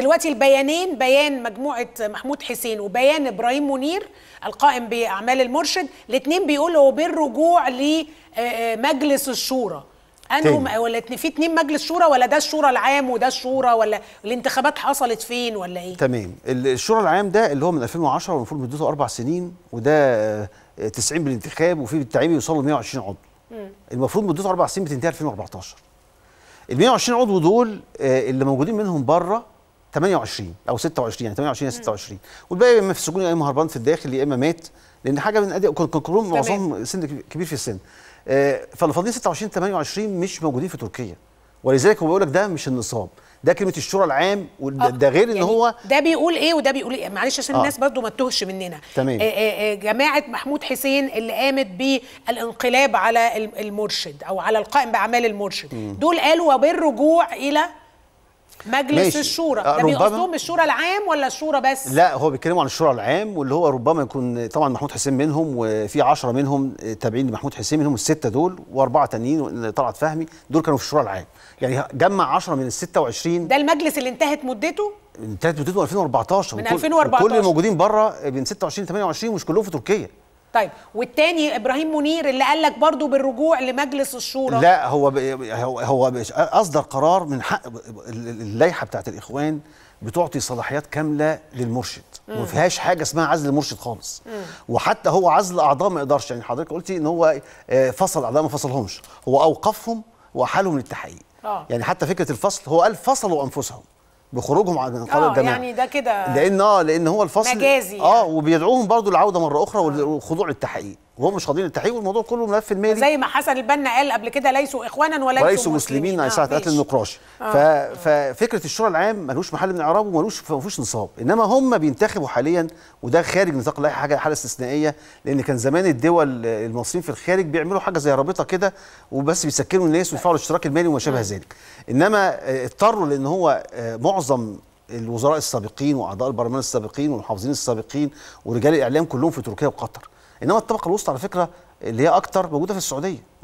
دلوقتي البيانين بيان مجموعه محمود حسين وبيان ابراهيم منير القائم باعمال المرشد الاثنين بيقولوا بالرجوع لمجلس آه، آه، الشورى انهم ولا في اثنين مجلس شورى ولا ده الشورى العام وده الشورى ولا الانتخابات حصلت فين ولا ايه؟ تمام الشورى العام ده اللي هو من 2010 والمفروض مدته اربع سنين وده 90 آه، بالانتخاب وفي بالتعيين يوصلوا 120 عضو. المفروض مدته اربع سنين بتنتهي 2014. ال 120 عضو دول اللي موجودين منهم بره 28 او 26 يعني 28 26 والباقي يا اما في السجون يا اما هربان في الداخل يا اما مات لان حاجه من ادي كلهم معظمهم سن كبير في السن فاللي فاضلين 26 28 مش موجودين في تركيا ولذلك هو بيقول لك ده مش النصاب ده كلمه الشورى العام وده آه، ده غير يعني ان هو ده بيقول ايه وده بيقول ايه معلش عشان آه. الناس برضو ما تتهش مننا تمام. آآ آه، آآ آه، جماعه محمود حسين اللي قامت بالانقلاب على المرشد او على القائم باعمال المرشد م. دول قالوا وبالرجوع الى مجلس ماشي. الشورى آه، ده بيقصدهم الشورى العام ولا الشورى بس لا هو بيتكلموا عن الشورى العام واللي هو ربما يكون طبعا محمود حسين منهم وفي 10 منهم تابعين لمحمود حسين منهم السته دول واربعه تانيين طلعت فهمي دول كانوا في الشورى العام يعني جمع 10 من ال 26 ده المجلس اللي انتهت مدته انتهت مدته 2014 من 2014 كل الموجودين بره من 26 ل 28 مش كلهم في تركيا طيب والتاني ابراهيم منير اللي قال لك برضه بالرجوع لمجلس الشورى لا هو ب... هو ب... اصدر قرار من حق اللائحه بتاعت الاخوان بتعطي صلاحيات كامله للمرشد وما فيهاش حاجه اسمها عزل المرشد خالص وحتى هو عزل اعضاء ما يقدرش يعني حضرتك قلتي ان هو آه، فصل اعضاء ما فصلهمش هو اوقفهم واحالهم للتحقيق آه. يعني حتى فكره الفصل هو قال فصلوا انفسهم بخروجهم عن انقاذ آه، الجماعه يعني ده كده لان اه لان هو الفصل مجازي اه يعني. وبيدعوهم برضو للعوده مره اخرى والخضوع للتحقيق وهم مش قادرين التحقيق والموضوع كله ملف المالي زي ما حسن البنا قال قبل كده ليسوا اخوانا ولا ليسوا مسلمين يعني آه، ساعه قتل النقراشي آه. ففكره الشورى العام ملوش محل من اعرابه وملوش فيهوش نصاب انما هم بينتخبوا حاليا وده خارج نطاق اللائحه حاجه حاله استثنائيه لان كان زمان الدول المصريين في الخارج بيعملوا حاجه زي رابطه كده وبس بيسكنوا الناس ويدفعوا الاشتراك المالي وما شابه آه. ذلك انما آه، اضطروا لان هو معظم الوزراء السابقين واعضاء البرلمان السابقين والمحافظين السابقين ورجال الاعلام كلهم في تركيا وقطر انما الطبقه الوسطى على فكره اللي هي اكتر موجوده في السعوديه